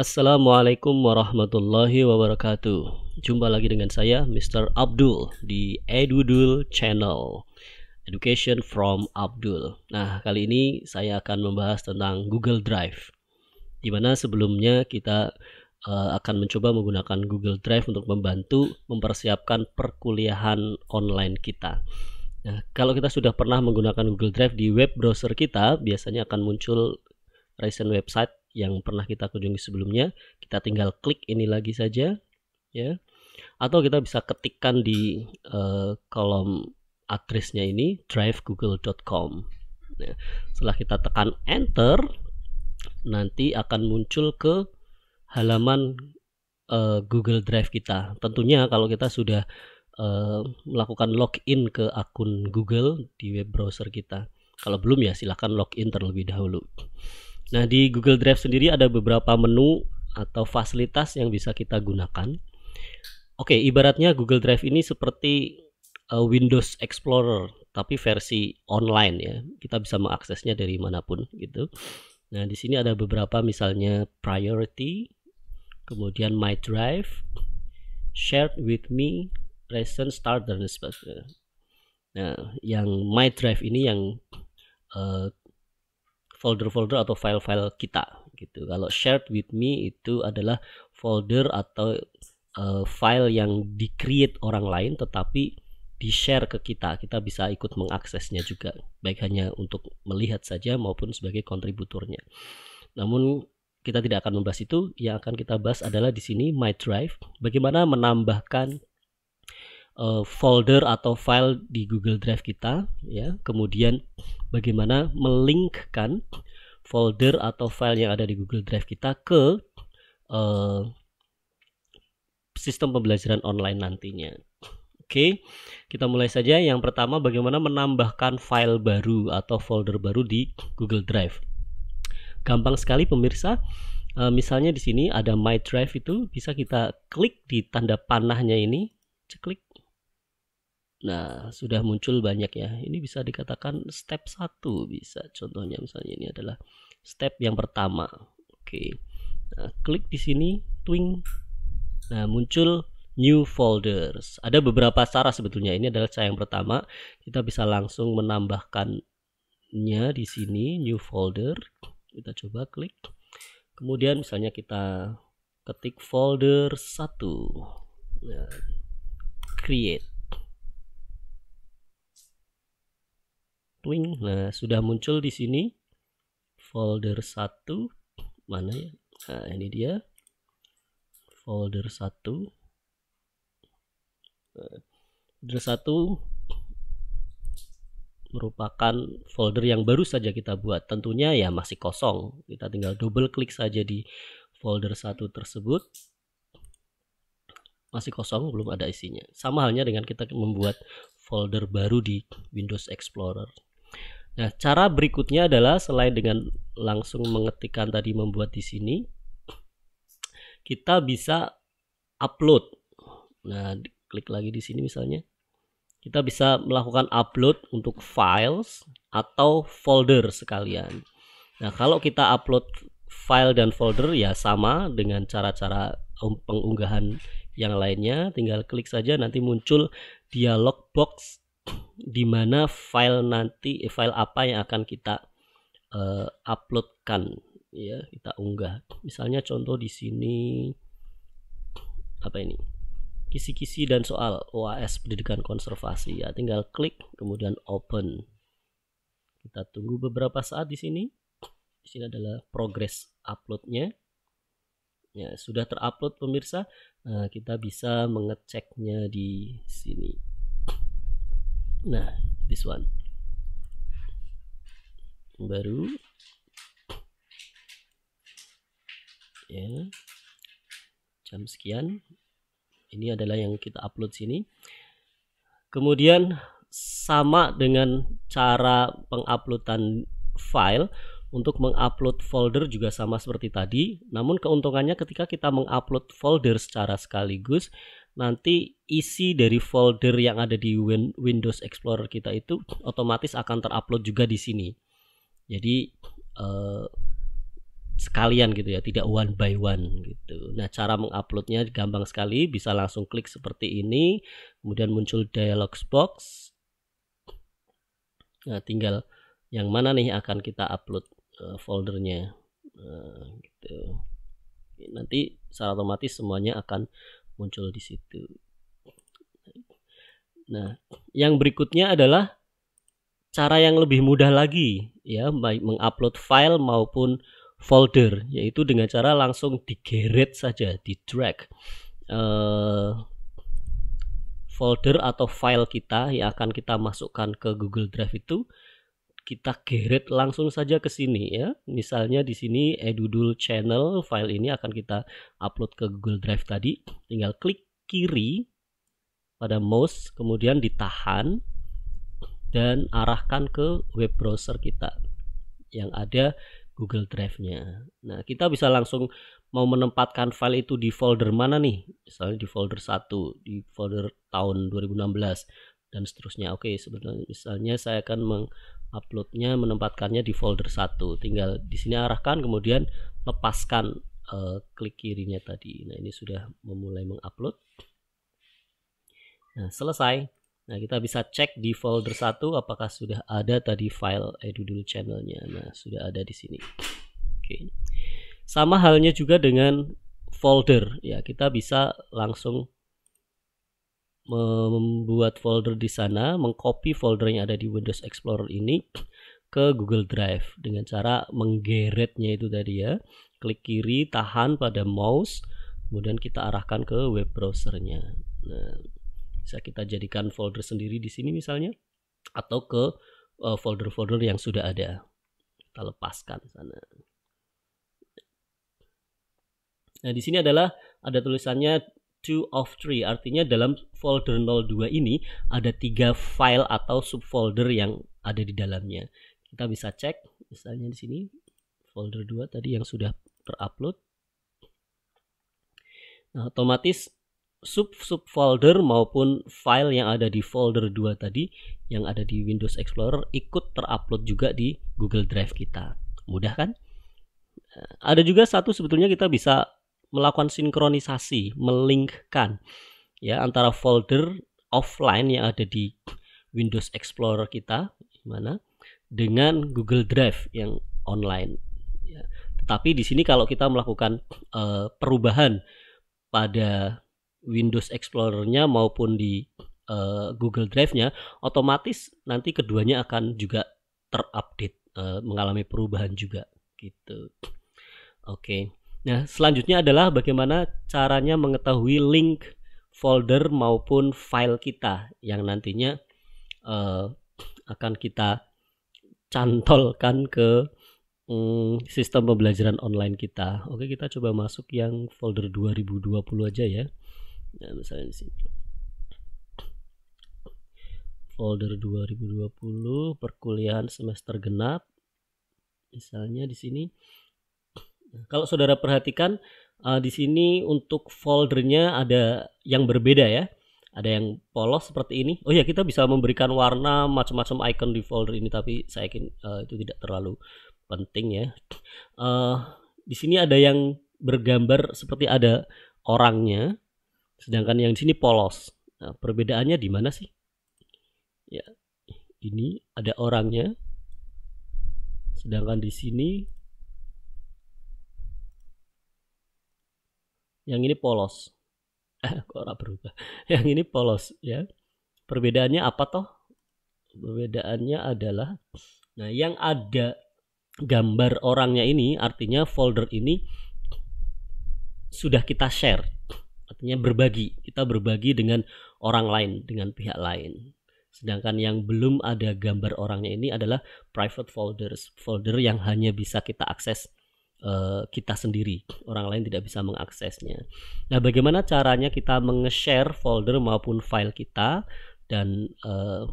Assalamualaikum warahmatullahi wabarakatuh. Jumpa lagi dengan saya Mr. Abdul di Edudul Channel. Education from Abdul. Nah, kali ini saya akan membahas tentang Google Drive. Dimana sebelumnya kita uh, akan mencoba menggunakan Google Drive untuk membantu mempersiapkan perkuliahan online kita. Nah, kalau kita sudah pernah menggunakan Google Drive di web browser kita, biasanya akan muncul recent website yang pernah kita kunjungi sebelumnya. Kita tinggal klik ini lagi saja, ya. Atau kita bisa ketikkan di uh, kolom addressnya ini drivegoogle.com. Ya. setelah kita tekan enter, nanti akan muncul ke halaman uh, Google Drive kita. Tentunya kalau kita sudah uh, melakukan login ke akun Google di web browser kita. Kalau belum ya silahkan login terlebih dahulu. Nah, di Google Drive sendiri ada beberapa menu atau fasilitas yang bisa kita gunakan. Oke, ibaratnya Google Drive ini seperti uh, Windows Explorer tapi versi online ya. Kita bisa mengaksesnya dari manapun gitu. Nah, di sini ada beberapa misalnya priority, kemudian my drive, shared with me, recent start dan sebagainya. Nah, yang my drive ini yang uh, folder-folder atau file-file kita gitu. Kalau shared with me itu adalah folder atau uh, file yang di-create orang lain tetapi di-share ke kita. Kita bisa ikut mengaksesnya juga baik hanya untuk melihat saja maupun sebagai kontributornya. Namun kita tidak akan membahas itu. Yang akan kita bahas adalah di sini My Drive, bagaimana menambahkan uh, folder atau file di Google Drive kita ya kemudian bagaimana melinkkan folder atau file yang ada di Google Drive kita ke uh, sistem pembelajaran online nantinya Oke, kita mulai saja. Yang pertama, bagaimana menambahkan file baru atau folder baru di Google Drive. Gampang sekali, pemirsa. E, misalnya di sini ada My Drive itu bisa kita klik di tanda panahnya ini, ceklik. Nah, sudah muncul banyak ya. Ini bisa dikatakan step 1 bisa. Contohnya misalnya ini adalah step yang pertama. Oke. Nah, klik di sini twing. Nah, muncul new folders. Ada beberapa cara sebetulnya. Ini adalah cara yang pertama. Kita bisa langsung menambahkannya di sini new folder. Kita coba klik. Kemudian misalnya kita ketik folder 1. Nah, create Twin. Nah, sudah muncul di sini folder 1. Mana ya? Nah, ini dia. Folder 1. Nah, folder 1 merupakan folder yang baru saja kita buat. Tentunya ya masih kosong. Kita tinggal double klik saja di folder 1 tersebut. Masih kosong, belum ada isinya. Sama halnya dengan kita membuat folder baru di Windows Explorer. Nah, cara berikutnya adalah selain dengan langsung mengetikkan tadi membuat di sini, kita bisa upload. Nah, klik lagi di sini misalnya. Kita bisa melakukan upload untuk files atau folder sekalian. Nah, kalau kita upload file dan folder ya sama dengan cara-cara pengunggahan yang lainnya, tinggal klik saja nanti muncul dialog box di mana file nanti eh, file apa yang akan kita uh, uploadkan ya kita unggah misalnya contoh di sini apa ini kisi-kisi dan soal OAS pendidikan konservasi ya tinggal klik kemudian open kita tunggu beberapa saat di sini di sini adalah progress uploadnya ya sudah terupload pemirsa nah, kita bisa mengeceknya di sini nah this one baru ya jam sekian ini adalah yang kita upload sini kemudian sama dengan cara penguploadan file untuk mengupload folder juga sama seperti tadi namun keuntungannya ketika kita mengupload folder secara sekaligus nanti isi dari folder yang ada di Windows Explorer kita itu otomatis akan terupload juga di sini. Jadi eh, sekalian gitu ya, tidak one by one gitu. Nah, cara menguploadnya gampang sekali, bisa langsung klik seperti ini, kemudian muncul dialog box. Nah, tinggal yang mana nih akan kita upload uh, foldernya. Nah, gitu. Nanti secara otomatis semuanya akan muncul di situ. Nah, yang berikutnya adalah cara yang lebih mudah lagi ya baik mengupload file maupun folder yaitu dengan cara langsung digeret saja di drag uh, eh, folder atau file kita yang akan kita masukkan ke Google Drive itu kita geret langsung saja ke sini ya. Misalnya di sini edudul channel file ini akan kita upload ke Google Drive tadi. Tinggal klik kiri pada mouse kemudian ditahan dan arahkan ke web browser kita yang ada Google Drive-nya. Nah, kita bisa langsung mau menempatkan file itu di folder mana nih? Misalnya di folder 1, di folder tahun 2016 dan seterusnya. Oke, sebenarnya misalnya saya akan uploadnya menempatkannya di folder satu tinggal di sini arahkan kemudian lepaskan uh, klik kirinya tadi nah ini sudah memulai mengupload nah selesai nah kita bisa cek di folder satu apakah sudah ada tadi file edudul channelnya nah sudah ada di sini oke sama halnya juga dengan folder ya kita bisa langsung membuat folder di sana, mengcopy folder yang ada di Windows Explorer ini ke Google Drive dengan cara menggeretnya itu tadi ya. Klik kiri, tahan pada mouse, kemudian kita arahkan ke web browsernya. Nah, bisa kita jadikan folder sendiri di sini misalnya, atau ke eh, folder-folder yang sudah ada. Kita lepaskan sana. Nah, di sini adalah ada tulisannya Two of three artinya dalam folder 02 ini ada tiga file atau subfolder yang ada di dalamnya kita bisa cek misalnya di sini folder 2 tadi yang sudah terupload nah otomatis sub subfolder maupun file yang ada di folder 2 tadi yang ada di Windows Explorer ikut terupload juga di Google Drive kita mudah kan nah, ada juga satu sebetulnya kita bisa melakukan sinkronisasi, melinkkan ya antara folder offline yang ada di Windows Explorer kita mana dengan Google Drive yang online. Ya. Tetapi di sini kalau kita melakukan uh, perubahan pada Windows Explorer-nya maupun di uh, Google Drive-nya, otomatis nanti keduanya akan juga terupdate, uh, mengalami perubahan juga gitu. Oke. Okay. Nah, selanjutnya adalah bagaimana caranya mengetahui link folder maupun file kita yang nantinya uh, akan kita cantolkan ke um, sistem pembelajaran online kita. Oke, kita coba masuk yang folder 2020 aja ya. Nah, misalnya di sini. Folder 2020 perkuliahan semester genap. Misalnya di sini kalau saudara perhatikan uh, di sini untuk foldernya ada yang berbeda ya. Ada yang polos seperti ini. Oh ya kita bisa memberikan warna macam-macam icon di folder ini tapi saya yakin uh, itu tidak terlalu penting ya. Uh, di sini ada yang bergambar seperti ada orangnya, sedangkan yang di sini polos. Nah, perbedaannya di mana sih? Ya, ini ada orangnya, sedangkan di sini yang ini polos ah, kok orang berubah yang ini polos ya perbedaannya apa toh perbedaannya adalah nah yang ada gambar orangnya ini artinya folder ini sudah kita share artinya berbagi kita berbagi dengan orang lain dengan pihak lain sedangkan yang belum ada gambar orangnya ini adalah private folders folder yang hanya bisa kita akses Eh, kita sendiri. Orang lain tidak bisa mengaksesnya. Nah, bagaimana caranya kita meng-share folder maupun file kita dan uh,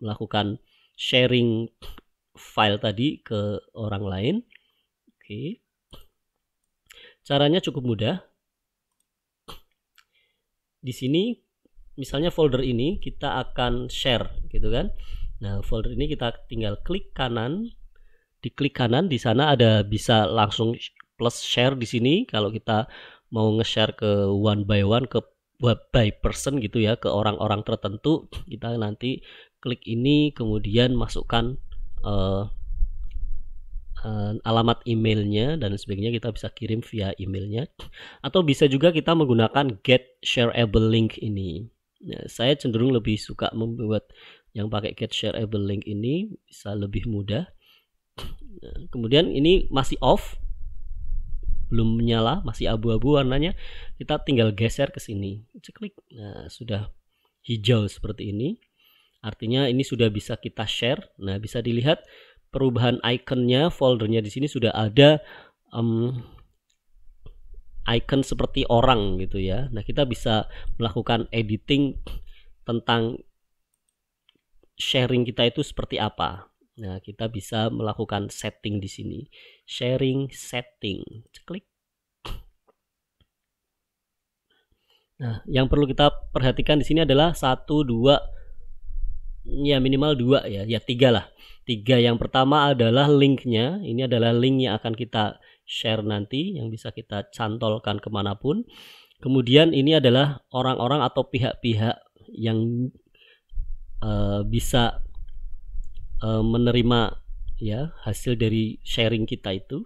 melakukan sharing file tadi ke orang lain? Oke. Okay. Caranya cukup mudah. Di sini misalnya folder ini kita akan share gitu kan. Nah, folder ini kita tinggal klik kanan di Klik kanan di sana ada bisa langsung plus share di sini kalau kita mau nge-share ke one by one ke web by person gitu ya ke orang-orang tertentu kita nanti klik ini kemudian masukkan uh, uh, alamat emailnya dan sebagainya kita bisa kirim via emailnya atau bisa juga kita menggunakan get shareable link ini nah, saya cenderung lebih suka membuat yang pakai get shareable link ini bisa lebih mudah kemudian ini masih off belum menyala masih abu-abu warnanya kita tinggal geser ke sini ceklik. nah sudah hijau seperti ini artinya ini sudah bisa kita share nah bisa dilihat perubahan ikonnya foldernya di sini sudah ada um, icon seperti orang gitu ya nah kita bisa melakukan editing tentang sharing kita itu seperti apa Nah, kita bisa melakukan setting di sini. Sharing setting. Klik. Nah, yang perlu kita perhatikan di sini adalah 1 2 ya minimal dua ya, ya 3 lah. tiga yang pertama adalah linknya. Ini adalah link yang akan kita share nanti yang bisa kita cantolkan kemanapun. Kemudian ini adalah orang-orang atau pihak-pihak yang eh, bisa Eh, menerima ya hasil dari sharing kita itu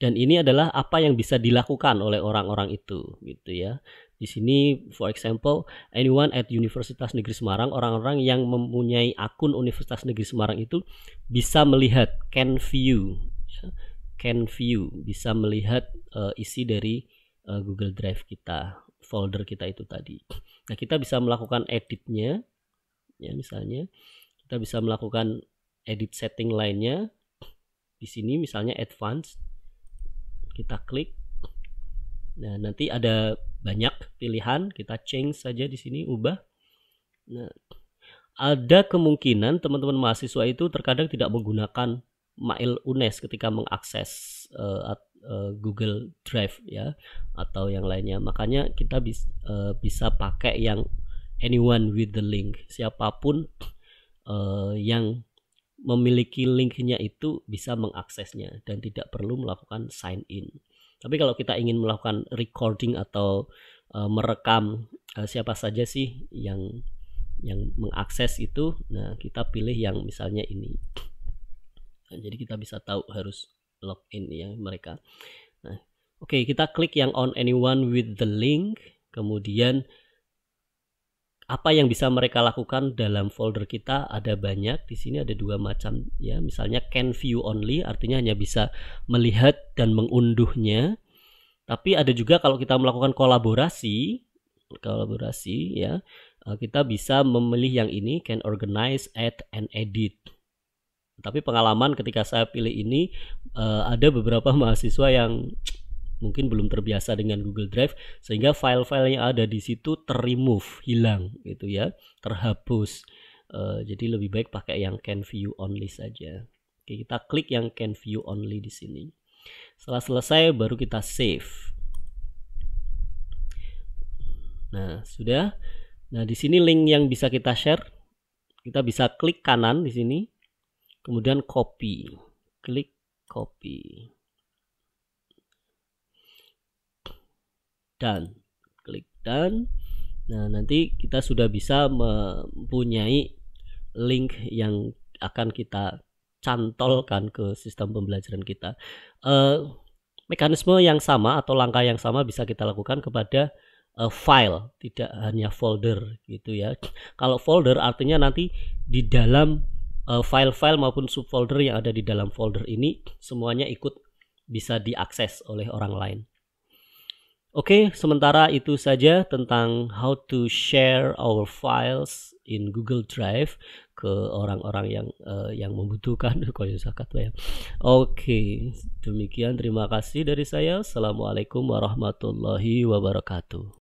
dan ini adalah apa yang bisa dilakukan oleh orang-orang itu gitu ya di sini for example anyone at Universitas Negeri Semarang orang-orang yang mempunyai akun Universitas Negeri Semarang itu bisa melihat can view ya, can view bisa melihat uh, isi dari uh, Google Drive kita folder kita itu tadi nah kita bisa melakukan editnya ya misalnya kita bisa melakukan edit setting lainnya di sini misalnya advance kita klik nah nanti ada banyak pilihan kita change saja di sini ubah nah ada kemungkinan teman-teman mahasiswa itu terkadang tidak menggunakan mail UNES ketika mengakses uh, Google Drive ya atau yang lainnya makanya kita bis, uh, bisa pakai yang anyone with the link siapapun uh, yang memiliki linknya itu bisa mengaksesnya dan tidak perlu melakukan sign in. Tapi kalau kita ingin melakukan recording atau uh, merekam uh, siapa saja sih yang yang mengakses itu, nah kita pilih yang misalnya ini. Nah, jadi kita bisa tahu harus login ya mereka. Nah, oke okay, kita klik yang on anyone with the link, kemudian apa yang bisa mereka lakukan dalam folder kita ada banyak di sini ada dua macam ya misalnya can view only artinya hanya bisa melihat dan mengunduhnya tapi ada juga kalau kita melakukan kolaborasi kolaborasi ya eh, kita bisa memilih yang ini can organize add and edit tapi pengalaman ketika saya pilih ini eh, ada beberapa mahasiswa yang mungkin belum terbiasa dengan Google Drive sehingga file-file yang ada di situ terremove hilang gitu ya terhapus uh, jadi lebih baik pakai yang can view only saja oke kita klik yang can view only di sini setelah selesai baru kita save nah sudah nah di sini link yang bisa kita share kita bisa klik kanan di sini kemudian copy klik copy Dan klik done nah nanti kita sudah bisa mempunyai link yang akan kita cantolkan ke sistem pembelajaran kita uh, mekanisme yang sama atau langkah yang sama bisa kita lakukan kepada uh, file tidak hanya folder gitu ya kalau folder artinya nanti di dalam eh, file-file uh, -file maupun subfolder yang ada di dalam folder ini semuanya ikut bisa diakses oleh orang lain Oke, okay, sementara itu saja tentang how to share our files in Google Drive ke orang-orang yang uh, yang membutuhkan ya? Oke, demikian terima kasih dari saya. Assalamualaikum warahmatullahi wabarakatuh.